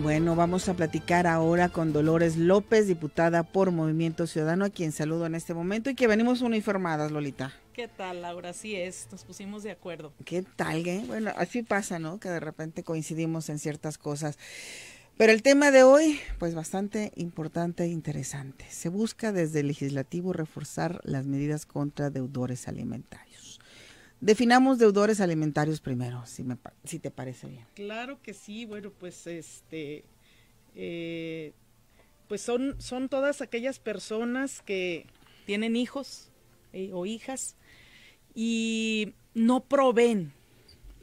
Bueno, vamos a platicar ahora con Dolores López, diputada por Movimiento Ciudadano, a quien saludo en este momento y que venimos uniformadas, Lolita. ¿Qué tal, Laura? Así es, nos pusimos de acuerdo. ¿Qué tal, eh? Bueno, así pasa, ¿no? Que de repente coincidimos en ciertas cosas. Pero el tema de hoy, pues bastante importante e interesante. Se busca desde el legislativo reforzar las medidas contra deudores alimentarios. Definamos deudores alimentarios primero, si, te parece bien. Claro que sí, bueno, pues este, eh, pues son, son todas aquellas personas que tienen hijos eh, o hijas y no proveen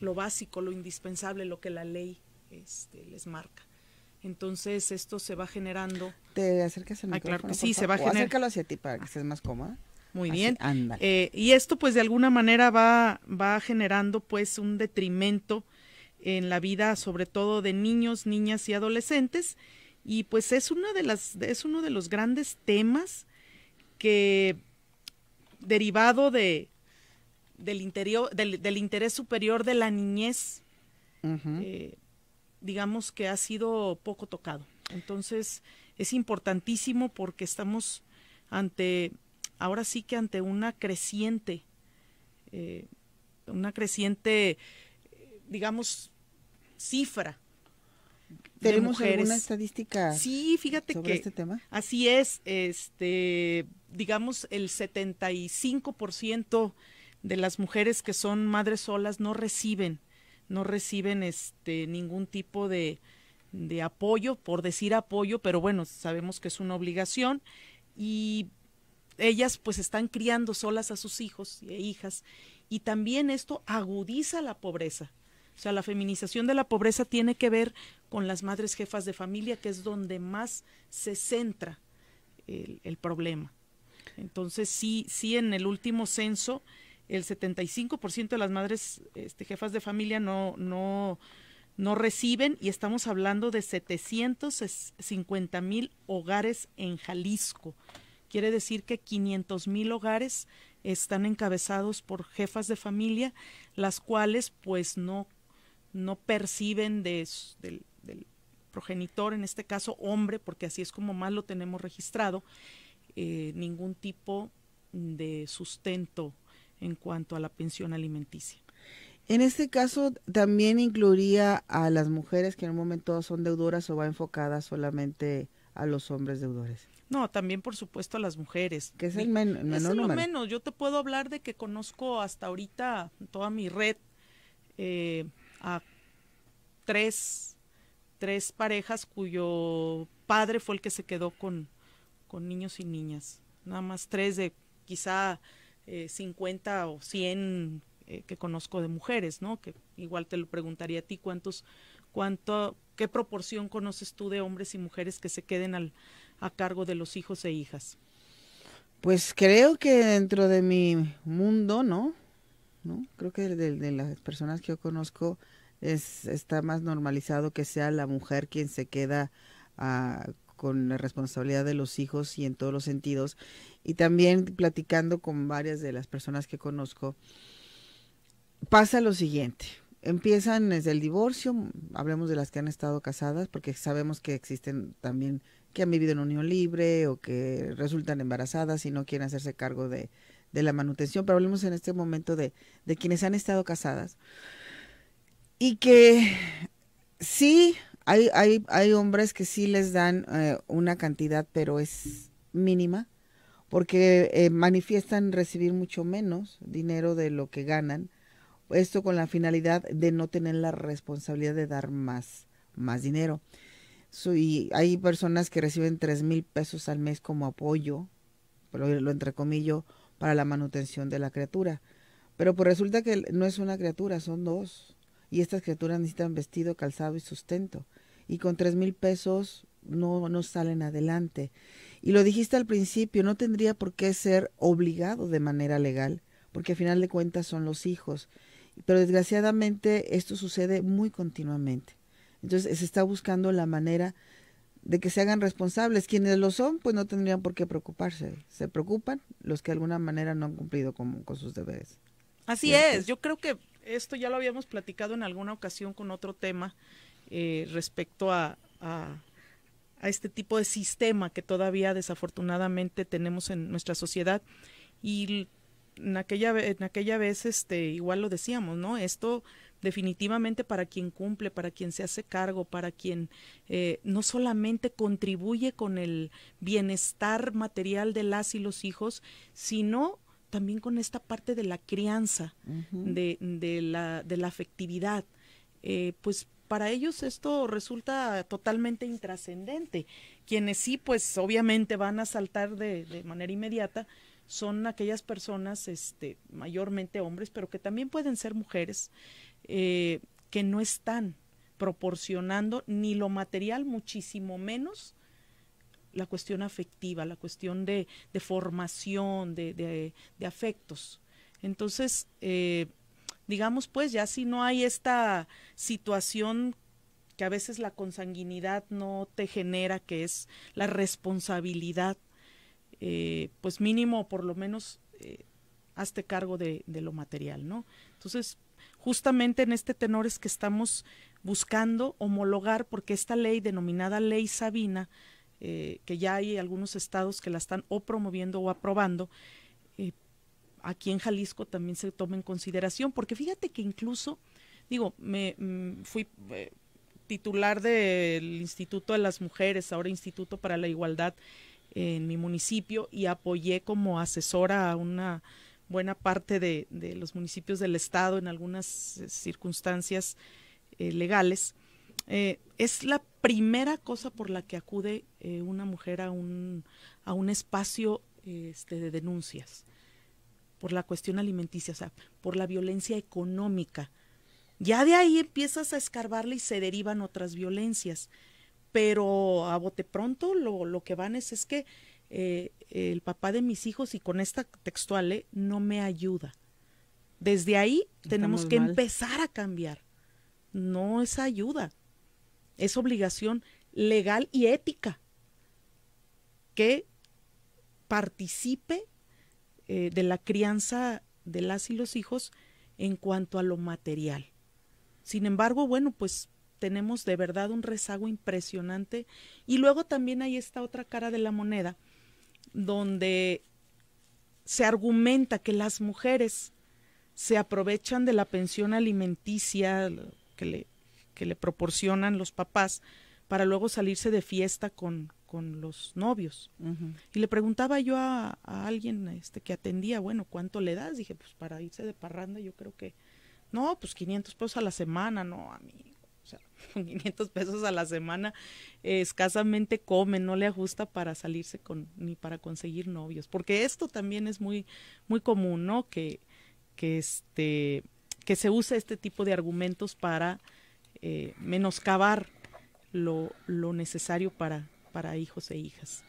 lo básico, lo indispensable, lo que la ley este, les marca. Entonces esto se va generando. ¿Te acercas al ah, micrófono? sí, se va generando. Acércalo hacia ti para que estés más cómoda. Muy bien. Eh, y esto pues de alguna manera va, va generando pues un detrimento en la vida sobre todo de niños, niñas y adolescentes y pues es una de las es uno de los grandes temas que derivado de del interior del, interés superior de la niñez eh, digamos que ha sido poco tocado entonces es importantísimo porque estamos ante ahora sí que ante una creciente, eh, una creciente, digamos, cifra. ¿Tenemos mujeres. alguna estadística? Sí, fíjate que este así es, este, digamos el 75% de las mujeres que son madres solas no reciben, no reciben este ningún tipo de, de apoyo, por decir apoyo, pero bueno, sabemos que es una obligación y ellas pues están criando solas a sus hijos e hijas y también esto agudiza la pobreza. O sea, la feminización de la pobreza tiene que ver con las madres jefas de familia, que es donde más se centra el, problema. Entonces, sí, sí, en el último censo, el 75% de las madres este, jefas de familia no, no, no reciben y estamos hablando de 750 mil hogares en Jalisco. Quiere decir que 500 mil hogares están encabezados por jefas de familia, las cuales pues no, no perciben de, del, progenitor, en este caso hombre, porque así es como más lo tenemos registrado, eh, ningún tipo de sustento en cuanto a la pensión alimenticia. En este caso también incluiría a las mujeres que en un momento son deudoras o va enfocada solamente a los hombres deudores. No, también por supuesto a las mujeres. Que es menos. Yo te puedo hablar de que conozco hasta ahorita toda mi red eh, a tres, tres parejas cuyo padre fue el que se quedó con, con niños y niñas. Nada más tres de quizá eh, cincuenta 50 o 100 eh, que conozco de mujeres, ¿no? Que igual te lo preguntaría a ti cuántos, cuánto, qué proporción conoces tú de hombres y mujeres que se queden al a cargo de los hijos e hijas? Pues creo que dentro de mi mundo, ¿no? ¿No? Creo que de, de las personas que yo conozco es, está más normalizado que sea la mujer quien se queda ah, con la responsabilidad de los hijos y en todos los sentidos. Y también platicando con varias de las personas que conozco, pasa lo siguiente. Empiezan desde el divorcio, hablemos de las que han estado casadas, porque sabemos que existen también que han vivido en unión libre o que resultan embarazadas y no quieren hacerse cargo de, la manutención, pero hablemos en este momento de, de quienes han estado casadas. Y que sí, hay, hay, hay hombres que sí les dan eh, una cantidad, pero es mínima, porque eh, manifiestan recibir mucho menos dinero de lo que ganan esto con la finalidad de no tener la responsabilidad de dar más, más dinero. y hay personas que reciben tres mil pesos al mes como apoyo, lo, lo entrecomillo, para la manutención de la criatura. Pero pues resulta que no es una criatura, son dos. Y estas criaturas necesitan vestido, calzado y sustento. Y con tres mil pesos no, no salen adelante. Y lo dijiste al principio, no tendría por qué ser obligado de manera legal, porque al final de cuentas son los hijos pero desgraciadamente esto sucede muy continuamente. Entonces se está buscando la manera de que se hagan responsables. Quienes lo son, pues no tendrían por qué preocuparse. Se preocupan los que de alguna manera no han cumplido con, sus deberes. Así es, yo creo que esto ya lo habíamos platicado en alguna ocasión con otro tema eh, respecto a, a este tipo de sistema que todavía desafortunadamente tenemos en nuestra sociedad. Y en aquella, en aquella vez este, igual lo decíamos, ¿no? Esto definitivamente para quien cumple, para quien se hace cargo, para quien eh, no solamente contribuye con el bienestar material de las y los hijos, sino también con esta parte de la crianza, de, la, afectividad. Eh, pues para ellos esto resulta totalmente intrascendente. Quienes sí, pues obviamente van a saltar de manera inmediata, son aquellas personas, este, mayormente hombres, pero que también pueden ser mujeres, eh, que no están proporcionando ni lo material, muchísimo menos la cuestión afectiva, la cuestión de, formación, de, afectos. Entonces, eh, digamos pues, ya si no hay esta situación que a veces la consanguinidad no te genera, que es la responsabilidad eh, pues mínimo por lo menos eh, hazte cargo de, lo material, ¿no? Entonces, justamente en este tenor es que estamos buscando homologar, porque esta ley denominada Ley Sabina, eh, que ya hay algunos estados que la están o promoviendo o aprobando, aquí en Jalisco también se toma en consideración, porque fíjate que incluso, digo, me mm, fui titular del Instituto de las Mujeres, ahora Instituto para la Igualdad, en mi municipio y apoyé como asesora a una buena parte de, los municipios del estado en algunas eh, circunstancias eh, legales. Eh, es la primera cosa por la que acude una mujer a un, a un espacio este, de denuncias, por la cuestión alimenticia, o sea, por la violencia económica. Ya de ahí empiezas a escarbarle y se derivan otras violencias pero a bote pronto lo, que van es, es que eh, el papá de mis hijos, y con esta textual, eh, no me ayuda. Desde ahí tenemos que empezar a cambiar. No es ayuda, es obligación legal y ética que participe eh, de la crianza de las y los hijos en cuanto a lo material. Sin embargo, bueno, pues tenemos de verdad un rezago impresionante. Y luego también hay esta otra cara de la moneda, donde se argumenta que las mujeres se aprovechan de la pensión alimenticia que le, le proporcionan los papás para luego salirse de fiesta con, los novios. Y le preguntaba yo a, alguien este, que atendía, bueno, ¿cuánto le das? Dije, pues para irse de parranda yo creo que, no, pues 500 pesos a la semana, no, a mí o sea, 500 pesos a la semana eh, escasamente come, no le ajusta para salirse con, ni para conseguir novios. Porque esto también es muy, muy común, ¿no? Que, que, este, que se usa este tipo de argumentos para eh, menoscabar lo, necesario para, para hijos e hijas.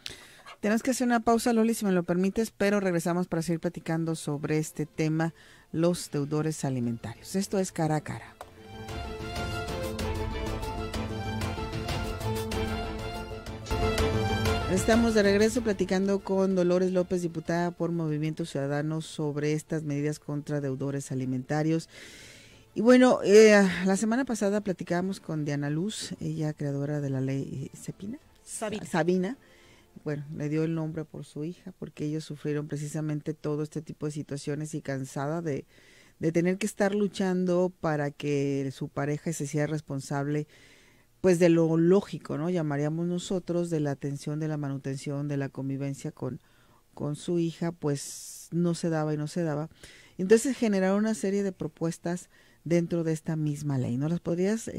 Tenemos que hacer una pausa, Loli, si me lo permites, pero regresamos para seguir platicando sobre este tema, los deudores alimentarios. Esto es cara a cara. Estamos de regreso platicando con Dolores López, diputada por Movimiento Ciudadano, sobre estas medidas contra deudores alimentarios. Y bueno, eh, la semana pasada platicábamos con Diana Luz, ella creadora de la ley eh, Cepina. Sabina. Sabina. Bueno, le dio el nombre por su hija, porque ellos sufrieron precisamente todo este tipo de situaciones y cansada de tener que estar luchando para que su pareja se sea responsable pues de lo lógico, ¿no? Llamaríamos nosotros de la atención, de la manutención, de la convivencia con, con su hija, pues no se daba y no se daba. Entonces generaron una serie de propuestas dentro de esta misma ley. ¿No las podrías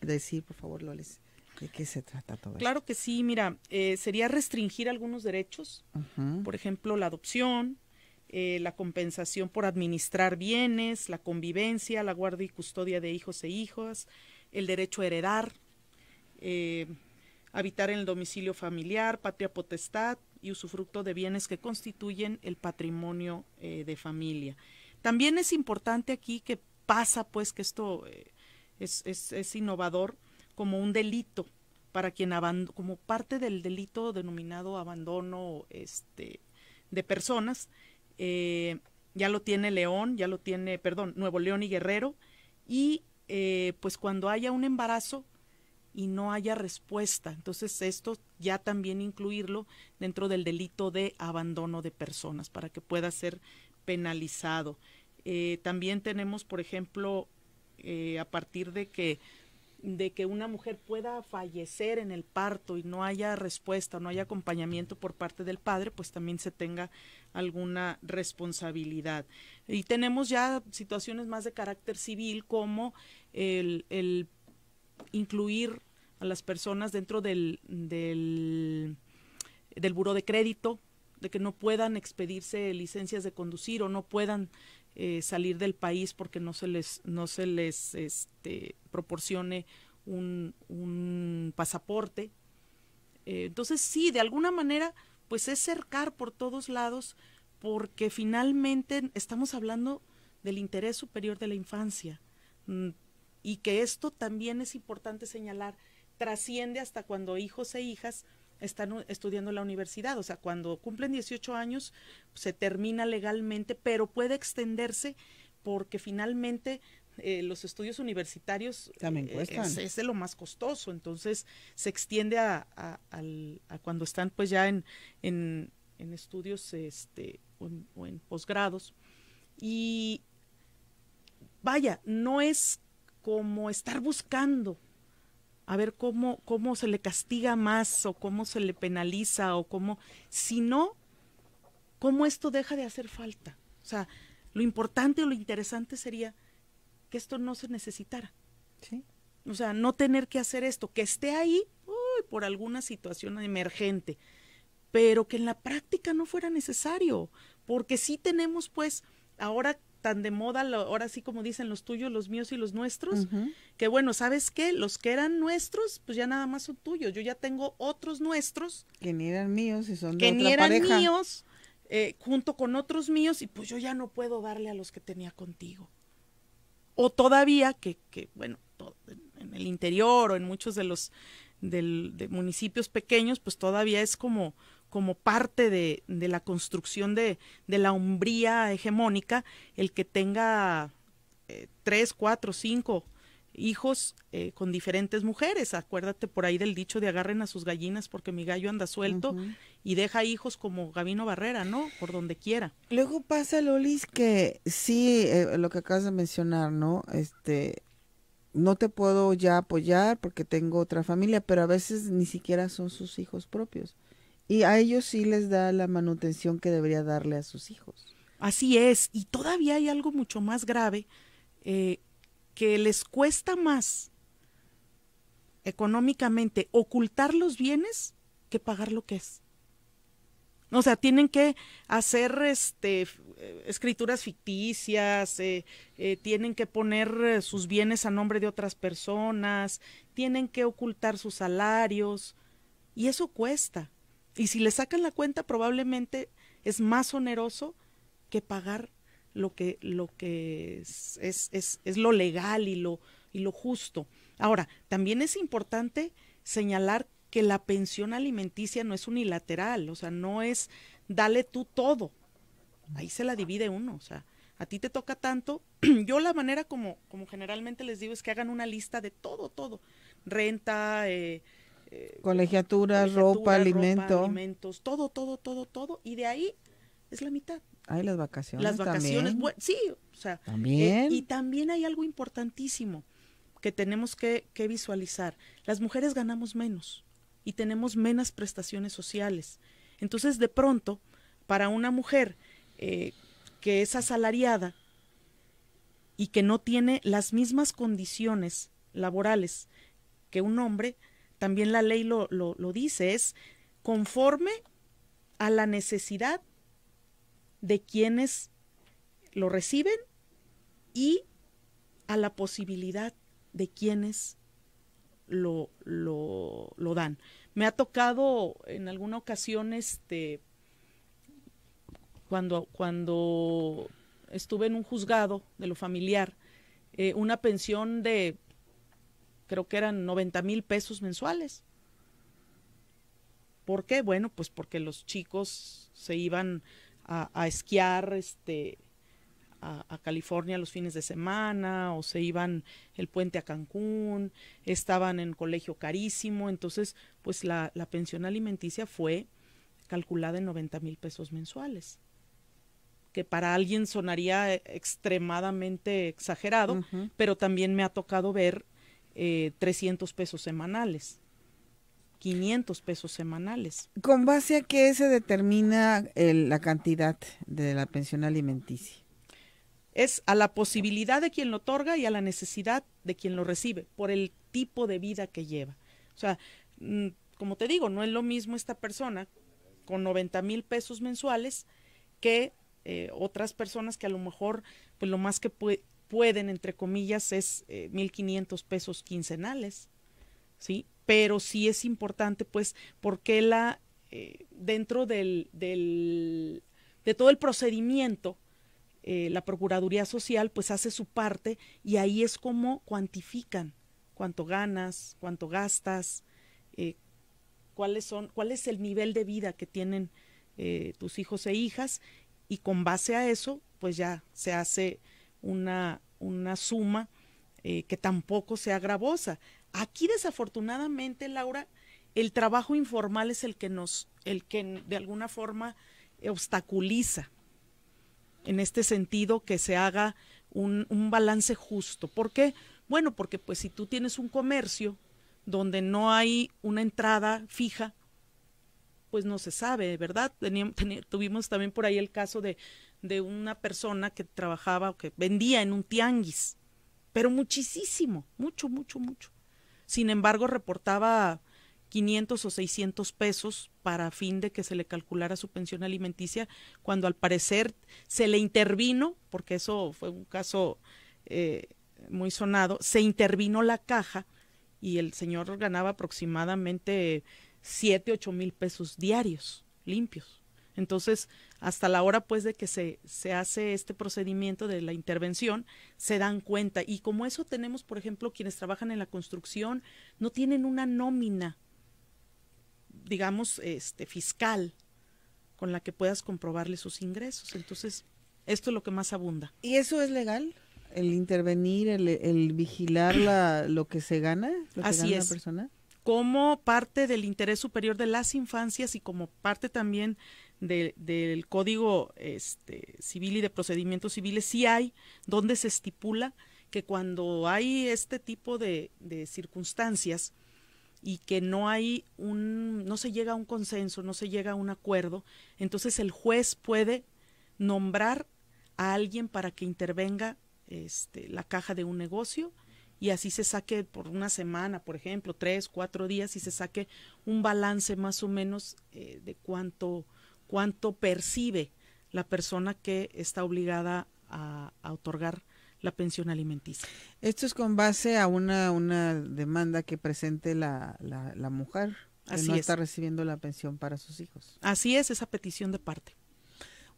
decir, por favor, Loles? ¿De qué se trata todo esto? Claro que sí, mira, eh, sería restringir algunos derechos, por ejemplo, la adopción, eh, la compensación por administrar bienes, la convivencia, la guarda y custodia de hijos e hijas, el derecho a heredar, eh, habitar en el domicilio familiar, patria potestad y usufructo de bienes que constituyen el patrimonio eh, de familia. También es importante aquí que pasa, pues, que esto eh, es, es, innovador como un delito para quien como parte del delito denominado abandono este, de personas. ya lo tiene León, ya lo tiene, perdón, Nuevo León y Guerrero. Y pues cuando haya un embarazo, y no haya respuesta. Entonces esto ya también incluirlo dentro del delito de abandono de personas para que pueda ser penalizado. Eh, también tenemos, por ejemplo, eh, a partir de que de que una mujer pueda fallecer en el parto y no haya respuesta, no haya acompañamiento por parte del padre, pues también se tenga alguna responsabilidad. Y tenemos ya situaciones más de carácter civil como el incluir a las personas dentro del, del, del de crédito, de que no puedan expedirse licencias de conducir o no puedan eh, salir del país porque no se les, no se les este, proporcione un, pasaporte. Eh, entonces sí, de alguna manera, pues es cercar por todos lados porque finalmente estamos hablando del interés superior de la infancia mm, y que esto también es importante señalar trasciende hasta cuando hijos e hijas están estudiando en la universidad, o sea, cuando cumplen 18 años se termina legalmente, pero puede extenderse porque finalmente eh, los estudios universitarios También eh, cuestan. Es, es, de lo más costoso, entonces se extiende a, cuando están pues ya en, en, en estudios este, o en posgrados. Y vaya, no es como estar buscando a ver cómo, cómo se le castiga más o cómo se le penaliza o cómo, si no, cómo esto deja de hacer falta. O sea, lo importante o lo interesante sería que esto no se necesitara. ¿sí? O sea, no tener que hacer esto, que esté ahí por alguna situación emergente, pero que en la práctica no fuera necesario, porque sí tenemos pues ahora tan de moda, ahora sí como dicen los tuyos, los míos y los nuestros, que bueno, ¿sabes qué? Los que eran nuestros, pues ya nada más son tuyos. Yo ya tengo otros nuestros. Que ni eran míos y son de Que ni eran míos, eh, junto con otros míos, y pues yo ya no puedo darle a los que tenía contigo. O todavía, que, que bueno, en el interior o en muchos de los de municipios pequeños, pues todavía es como como parte de, la construcción de, la hombría hegemónica, el que tenga eh, tres, cuatro, cinco hijos eh, con diferentes mujeres. Acuérdate por ahí del dicho de agarren a sus gallinas porque mi gallo anda suelto y deja hijos como Gavino Barrera, ¿no? Por donde quiera. Luego pasa, Lolis, que sí, eh, lo que acabas de mencionar, ¿no? Este, no te puedo ya apoyar porque tengo otra familia, pero a veces ni siquiera son sus hijos propios. Y a ellos sí les da la manutención que debería darle a sus hijos. Así es, y todavía hay algo mucho más grave eh, que les cuesta más económicamente ocultar los bienes que pagar lo que es. O sea, tienen que hacer este, eh, escrituras ficticias, eh, tienen que poner sus bienes a nombre de otras personas, tienen que ocultar sus salarios, y eso cuesta. Y si le sacan la cuenta, probablemente es más oneroso que pagar lo que, lo que es, es, es, lo legal y lo, y lo justo. Ahora, también es importante señalar que la pensión alimenticia no es unilateral, o sea, no es dale tú todo. Ahí se la divide uno, o sea, a ti te toca tanto. Yo la manera como, como generalmente les digo es que hagan una lista de todo, todo. Renta, eh, eh, colegiatura, ropa, alimento. alimentos, todo, todo, todo, todo. Y de ahí es la mitad. Hay las vacaciones. Las vacaciones, sí, o sea. Eh, también. y también hay algo importantísimo que tenemos que, visualizar. Las mujeres ganamos menos y tenemos menos prestaciones sociales. Entonces, de pronto, para una mujer eh, que es asalariada y que no tiene las mismas condiciones laborales que un hombre, también la ley lo, lo, dice, es conforme a la necesidad de quienes lo reciben y a la posibilidad de quienes lo, lo, lo, dan. Me ha tocado en alguna ocasión, este, cuando, cuando estuve en un juzgado de lo familiar, eh, una pensión de creo que eran 90 mil pesos mensuales. ¿Por qué? Bueno, pues porque los chicos se iban a, esquiar este, a, California los fines de semana o se iban el puente a Cancún, estaban en colegio carísimo, entonces pues la, pensión alimenticia fue calculada en 90 mil pesos mensuales que para alguien sonaría extremadamente exagerado, pero también me ha tocado ver 300 eh, pesos semanales. 500 pesos semanales. ¿Con base a qué se determina la cantidad de la pensión alimenticia? Es a la posibilidad de quien lo otorga y a la necesidad de quien lo recibe, por el tipo de vida que lleva. O sea, mm, como te digo, no es lo mismo esta persona con 90 mil pesos mensuales que eh, otras personas que a lo mejor, pues lo más que, puede, pueden, entre comillas, es eh, mil 1.500 pesos quincenales, ¿sí? Pero sí es importante, pues, porque la, eh, dentro del, del, de todo el procedimiento, eh, la Procuraduría Social, pues, hace su parte y ahí es como cuantifican cuánto ganas, cuánto gastas, cuáles son, cuál es el nivel de vida que tienen tus hijos e hijas y con base a eso, pues ya se hace una, una suma eh, que tampoco sea gravosa. Aquí desafortunadamente, Laura, el trabajo informal es el que nos, el que de alguna forma obstaculiza en este sentido que se haga un, un balance justo. ¿Por qué? Bueno, porque pues si tú tienes un comercio donde no hay una entrada fija, pues no se sabe, ¿verdad? tuvimos también por ahí el caso de, de una persona que trabajaba o que vendía en un tianguis, pero muchísimo, mucho, mucho, mucho. Sin embargo, reportaba 500 o 600 pesos para fin de que se le calculara su pensión alimenticia, cuando al parecer se le intervino, porque eso fue un caso eh, muy sonado, se intervino la caja y el señor ganaba aproximadamente 7, 8 mil pesos diarios, limpios. Entonces, hasta la hora pues de que se, hace este procedimiento de la intervención, se dan cuenta. Y como eso tenemos, por ejemplo, quienes trabajan en la construcción, no tienen una nómina, digamos, este, fiscal, con la que puedas comprobarle sus ingresos. Entonces, esto es lo que más abunda. ¿Y eso es legal? El intervenir, el, vigilar la, lo que se gana, lo que gana es. persona como parte del interés superior de las infancias y como parte también del Código este, Civil y de Procedimientos Civiles, sí hay donde se estipula que cuando hay este tipo de, circunstancias y que no hay un, no se llega a un consenso, no se llega a un acuerdo, entonces el juez puede nombrar a alguien para que intervenga este, la caja de un negocio y así se saque por una semana, por ejemplo, tres, cuatro días y se saque un balance más o menos eh, de cuánto, cuánto percibe la persona que está obligada a, otorgar la pensión alimenticia. Esto es con base a una, una demanda que presente la, la, mujer que no está recibiendo la pensión para sus hijos. Así es, esa petición de parte.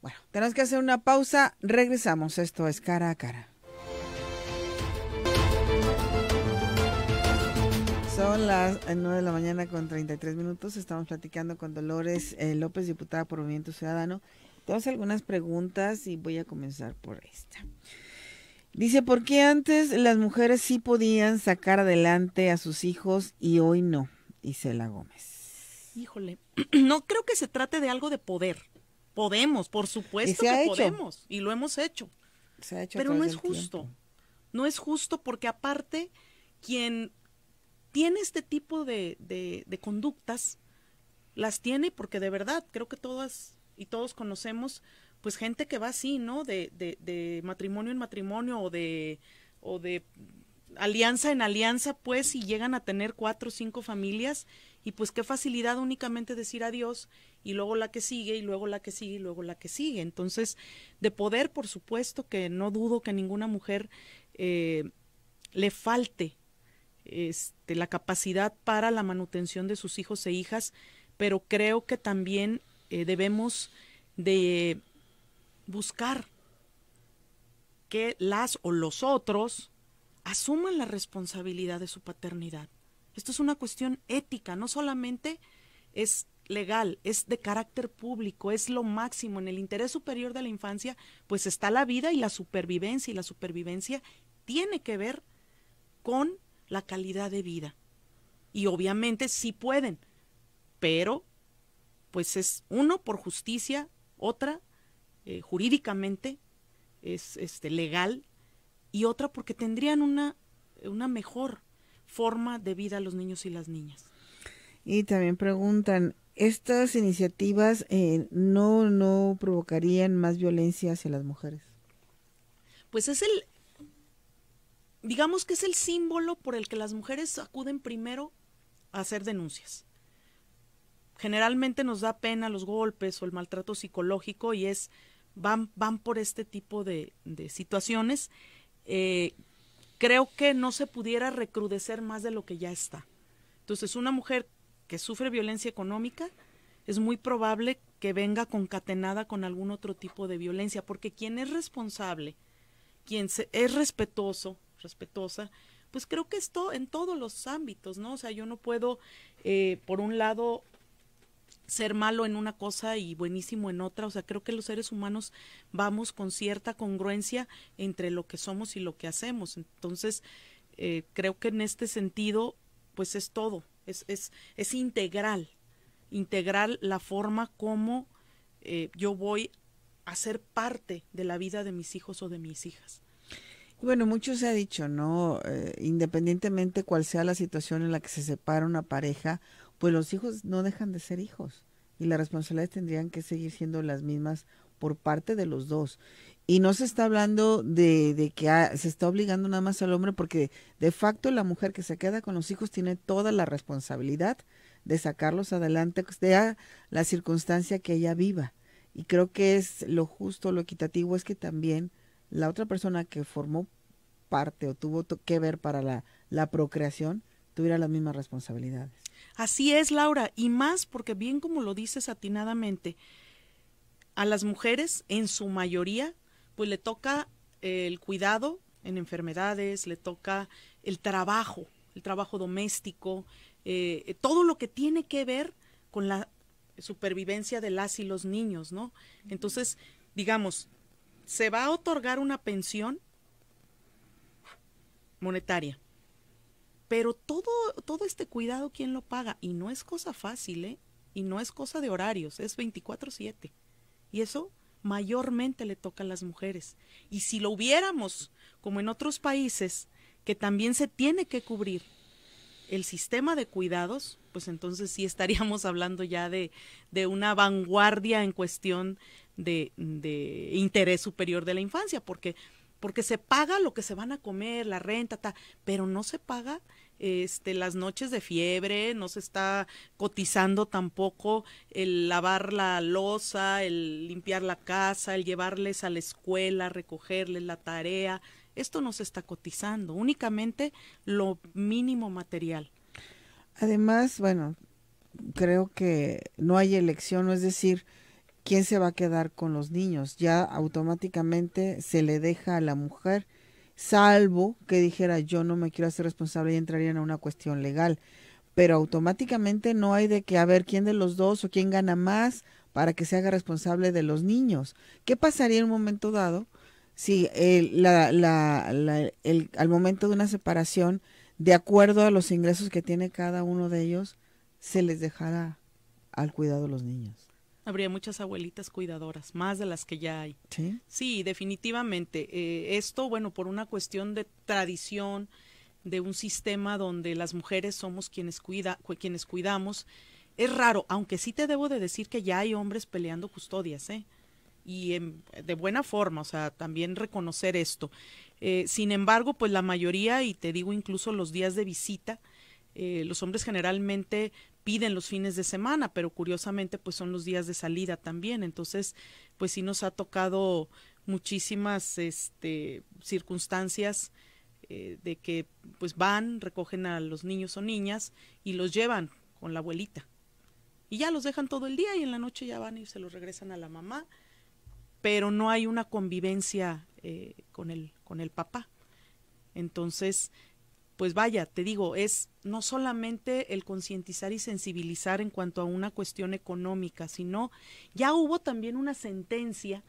Bueno, tenemos que hacer una pausa. Regresamos. Esto es cara a cara. Son las 9 eh, de la mañana con 33 minutos. Estamos platicando con Dolores eh, López, diputada por Movimiento Ciudadano. todas algunas preguntas y voy a comenzar por esta. Dice, ¿por qué antes las mujeres sí podían sacar adelante a sus hijos y hoy no? Isela Gómez. Híjole, no creo que se trate de algo de poder. Podemos, por supuesto que podemos y lo hemos hecho. Se ha hecho Pero no es justo. No es justo porque aparte quien tiene este tipo de, conductas, las tiene porque de verdad creo que todas y todos conocemos pues gente que va así, ¿no? De, de, matrimonio en matrimonio o de, o de alianza en alianza, pues, y llegan a tener cuatro o cinco familias y pues qué facilidad únicamente decir adiós y luego la que sigue y luego la que sigue y luego la que sigue. Entonces, de poder, por supuesto, que no dudo que ninguna mujer eh, le falte este, la capacidad para la manutención de sus hijos e hijas, pero creo que también eh, debemos de buscar que las o los otros asuman la responsabilidad de su paternidad. Esto es una cuestión ética, no solamente es legal, es de carácter público, es lo máximo. En el interés superior de la infancia, pues está la vida y la supervivencia, y la supervivencia tiene que ver con la calidad de vida. Y obviamente sí pueden, pero pues es uno por justicia, otra eh, jurídicamente es este legal y otra porque tendrían una una mejor forma de vida los niños y las niñas. Y también preguntan, ¿estas iniciativas eh, no, no provocarían más violencia hacia las mujeres? Pues es el, digamos que es el símbolo por el que las mujeres acuden primero a hacer denuncias. Generalmente nos da pena los golpes o el maltrato psicológico y es van, van por este tipo de, situaciones. Eh, creo que no se pudiera recrudecer más de lo que ya está. Entonces, una mujer que sufre violencia económica es muy probable que venga concatenada con algún otro tipo de violencia, porque quien es responsable, quien se, es respetuoso, respetuosa, pues creo que esto en todos los ámbitos, ¿no? O sea, yo no puedo, eh, por un lado, ser malo en una cosa y buenísimo en otra. O sea, creo que los seres humanos vamos con cierta congruencia entre lo que somos y lo que hacemos. Entonces, eh, creo que en este sentido, pues es todo, es, es, es integral, integral la forma como eh, yo voy a ser parte de la vida de mis hijos o de mis hijas. Bueno, mucho se ha dicho, ¿no? Eh, independientemente cuál sea la situación en la que se separa una pareja, pues los hijos no dejan de ser hijos y las responsabilidades tendrían que seguir siendo las mismas por parte de los dos. Y no se está hablando de, que se está obligando nada más al hombre porque de facto la mujer que se queda con los hijos tiene toda la responsabilidad de sacarlos adelante, sea la circunstancia que ella viva. Y creo que es lo justo, lo equitativo, es que también la otra persona que formó parte o tuvo que ver para la, procreación tuviera las mismas responsabilidades. Así es, Laura, y más porque bien como lo dices atinadamente, a las mujeres en su mayoría, pues le toca el cuidado en enfermedades, le toca el trabajo, el trabajo doméstico, eh, eh, todo lo que tiene que ver con la supervivencia de las y los niños, ¿no? Entonces, digamos, se va a otorgar una pensión monetaria. Pero todo, todo este cuidado, ¿quién lo paga? Y no es cosa fácil, ¿eh? Y no es cosa de horarios, es 24/7. Y eso mayormente le toca a las mujeres. Y si lo hubiéramos, como en otros países, que también se tiene que cubrir el sistema de cuidados, pues entonces sí estaríamos hablando ya de, de una vanguardia en cuestión de, interés superior de la infancia, porque, porque se paga lo que se van a comer, la renta, pero no se paga este, las noches de fiebre, no se está cotizando tampoco el lavar la losa, el limpiar la casa, el llevarles a la escuela, recogerles la tarea. Esto no se está cotizando, únicamente lo mínimo material. Además, bueno, creo que no hay elección, es decir, ¿quién se va a quedar con los niños? Ya automáticamente se le deja a la mujer, salvo que dijera yo no me quiero hacer responsable y entraría en una cuestión legal. Pero automáticamente no hay de que haber quién de los dos o quién gana más para que se haga responsable de los niños. ¿Qué pasaría en un momento dado si eh, al momento de una separación, de acuerdo a los ingresos que tiene cada uno de ellos, se les dejara al cuidado de los niños. Habría muchas abuelitas cuidadoras, más de las que ya hay. Sí, definitivamente. Eh, esto, bueno, por una cuestión de tradición, de un sistema donde las mujeres somos quienes, quienes cuidamos. Es raro, aunque sí te debo de decir que ya hay hombres peleando custodias, ¿eh? Y de buena forma, o sea, también reconocer esto. Eh, sin embargo, pues la mayoría, y te digo incluso los días de visita, eh, los hombres generalmente piden los fines de semana, pero curiosamente pues son los días de salida también. Entonces, pues sí nos ha tocado muchísimas este, circunstancias eh, de que pues van, recogen a los niños o niñas y los llevan con la abuelita. Y ya los dejan todo el día y en la noche ya van y se los regresan a la mamá, pero no hay una convivencia eh, con, el, con el papá. Entonces, pues vaya, te digo, es no solamente el concientizar y sensibilizar en cuanto a una cuestión económica, sino ya hubo también una sentencia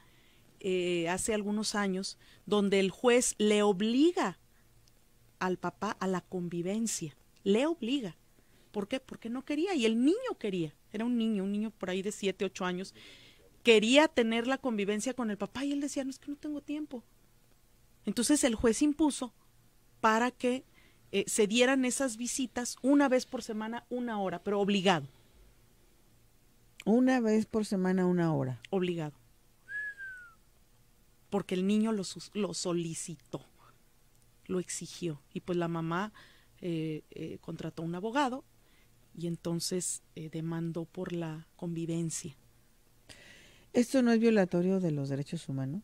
eh, hace algunos años donde el juez le obliga al papá a la convivencia, le obliga. ¿Por qué? Porque no quería y el niño quería, era un niño, un niño por ahí de 7, 8 años, quería tener la convivencia con el papá y él decía, no es que no tengo tiempo. Entonces el juez impuso para que eh, se dieran esas visitas una vez por semana, una hora, pero obligado. Una vez por semana, una hora. Obligado. Porque el niño lo, solicitó, lo exigió. Y pues la mamá eh, eh contrató un abogado y entonces eh, demandó por la convivencia. ¿Esto no es violatorio de los derechos humanos?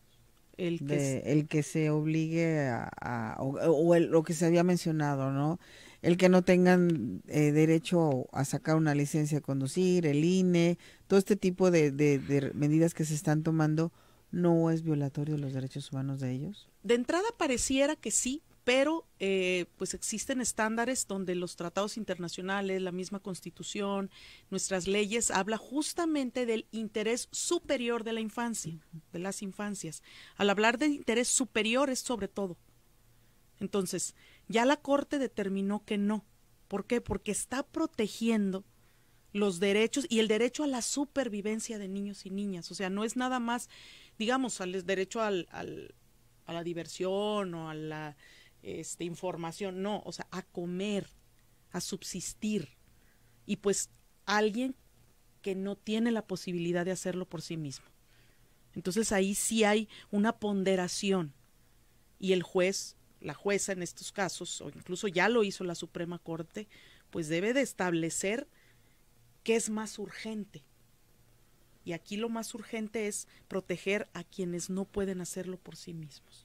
el que, se... el que se obligue a, o, lo que se había mencionado, ¿no? El que no tengan eh, derecho a sacar una licencia de conducir, el INE, todo este tipo de, de, de medidas que se están tomando, ¿no es violatorio de los derechos humanos de ellos? De entrada pareciera que sí, pero eh, pues existen estándares donde los tratados internacionales, la misma constitución, nuestras leyes, habla justamente del interés superior de la infancia, de las infancias. Al hablar de interés superior es sobre todo. Entonces, ya la Corte determinó que no. ¿Por qué? Porque está protegiendo los derechos y el derecho a la supervivencia de niños y niñas. O sea, no es nada más, digamos, al derecho a la diversión o a la este, información, no, o sea, a comer, a subsistir. Y pues alguien que no tiene la posibilidad de hacerlo por sí mismo. Entonces ahí sí hay una ponderación y el juez, la jueza en estos casos, o incluso ya lo hizo la Suprema Corte, pues debe de establecer qué es más urgente. Y aquí lo más urgente es proteger a quienes no pueden hacerlo por sí mismos.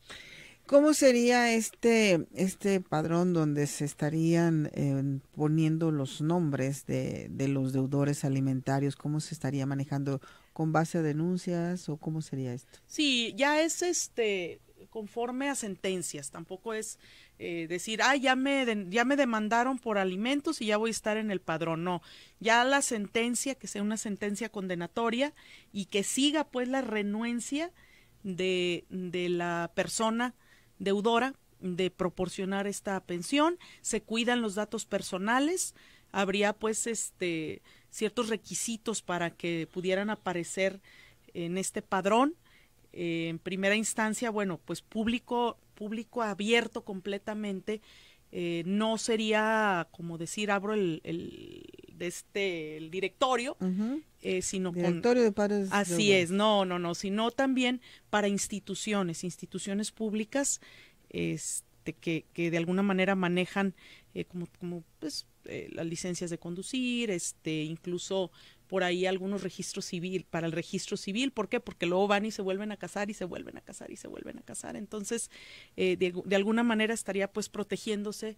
¿Cómo sería este, este padrón donde se estarían em, poniendo los nombres de, los deudores alimentarios? ¿Cómo se estaría manejando? ¿Con base a denuncias o cómo sería esto? Sí, ya es este conforme a sentencias, tampoco es eh, decir, ah, ya me, ya me demandaron por alimentos y ya voy a estar en el padrón, no, ya la sentencia, que sea una sentencia condenatoria y que siga pues la renuencia de, de la persona deudora de proporcionar esta pensión, se cuidan los datos personales, habría pues este ciertos requisitos para que pudieran aparecer en este padrón. Eh, en primera instancia, bueno, pues público, público abierto completamente, eh, no sería como decir abro el este el directorio, eh, sino Así es, no, no, no, sino también para instituciones, instituciones públicas, este, que, de alguna manera manejan eh, como, como pues eh, las licencias de conducir, este, incluso por ahí algunos registros civil, para el registro civil, ¿por qué? Porque luego van y se vuelven a casar y se vuelven a casar y se vuelven a casar. Entonces, de, alguna manera estaría pues protegiéndose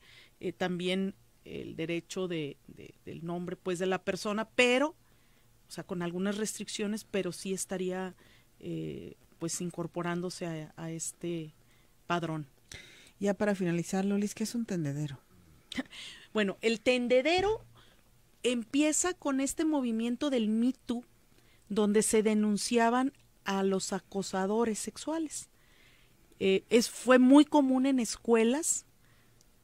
también el derecho de, del nombre pues de la persona, pero, o sea, con algunas restricciones, pero sí estaría eh, pues incorporándose a, este padrón. Ya para finalizar, Lolis, ¿qué es un tendedero? bueno, el tendedero empieza con este movimiento del Me Too, donde se denunciaban a los acosadores sexuales. Eh, es, fue muy común en escuelas,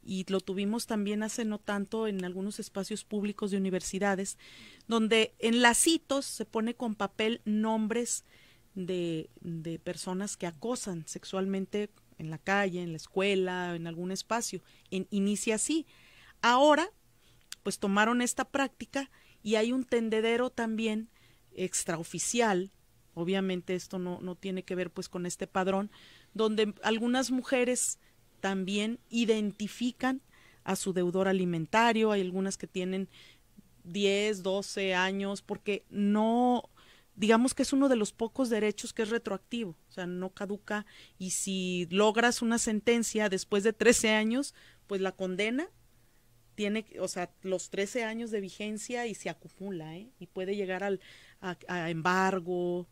y lo tuvimos también hace no tanto en algunos espacios públicos de universidades, donde en lacitos se pone con papel nombres de, de personas que acosan sexualmente en la calle, en la escuela, en algún espacio. En, inicia así. Ahora, pues tomaron esta práctica y hay un tendedero también extraoficial, obviamente esto no, no tiene que ver pues con este padrón, donde algunas mujeres también identifican a su deudor alimentario, hay algunas que tienen 10, 12 años, porque no, digamos que es uno de los pocos derechos que es retroactivo, o sea, no caduca y si logras una sentencia después de 13 años, pues la condena tiene, o sea, los 13 años de vigencia y se acumula, ¿eh? y puede llegar al, a embargo,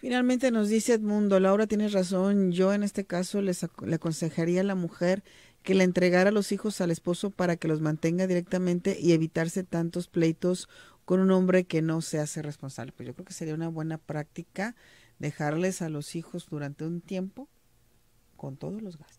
Finalmente nos dice Edmundo, Laura, tienes razón, yo en este caso les le aconsejaría a la mujer que le entregara los hijos al esposo para que los mantenga directamente y evitarse tantos pleitos con un hombre que no se hace responsable. Pues yo creo que sería una buena práctica dejarles a los hijos durante un tiempo con todos los gastos.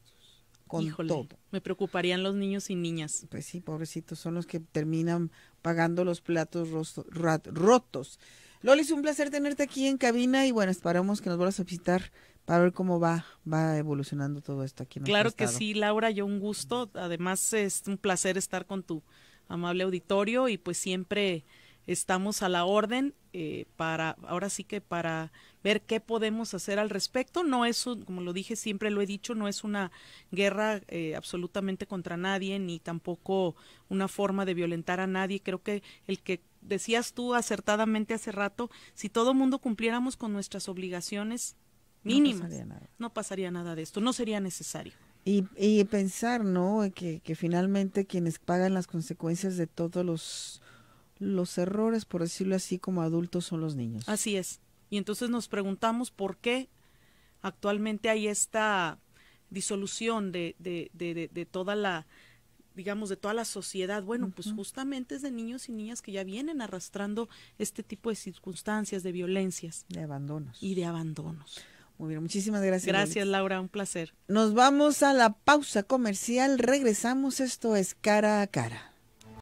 Con todo. Me preocuparían los niños y niñas. Pues sí, pobrecitos, son los que terminan pagando los platos rotos es un placer tenerte aquí en cabina y bueno, esperamos que nos vuelvas a visitar para ver cómo va, va evolucionando todo esto aquí. En claro que sí, Laura, yo un gusto. Además, es un placer estar con tu amable auditorio y pues siempre estamos a la orden eh, para, ahora sí que para ver qué podemos hacer al respecto. No es, un, como lo dije, siempre lo he dicho, no es una guerra eh, absolutamente contra nadie, ni tampoco una forma de violentar a nadie. Creo que el que decías tú acertadamente hace rato, si todo mundo cumpliéramos con nuestras obligaciones mínimas, no pasaría nada, de esto, no sería necesario. Y, pensar, ¿no? Que, que, finalmente quienes pagan las consecuencias de todos los, los errores, por decirlo así, como adultos son los niños. Así es. Y entonces nos preguntamos por qué actualmente hay esta disolución de, de, de, de toda la, digamos, de toda la sociedad. Bueno, pues justamente es de niños y niñas que ya vienen arrastrando este tipo de circunstancias, de violencias. De abandonos. Y de abandonos. Muy bien, muchísimas gracias. Gracias, Laura, un placer. Nos vamos a la pausa comercial, regresamos, esto es cara a cara.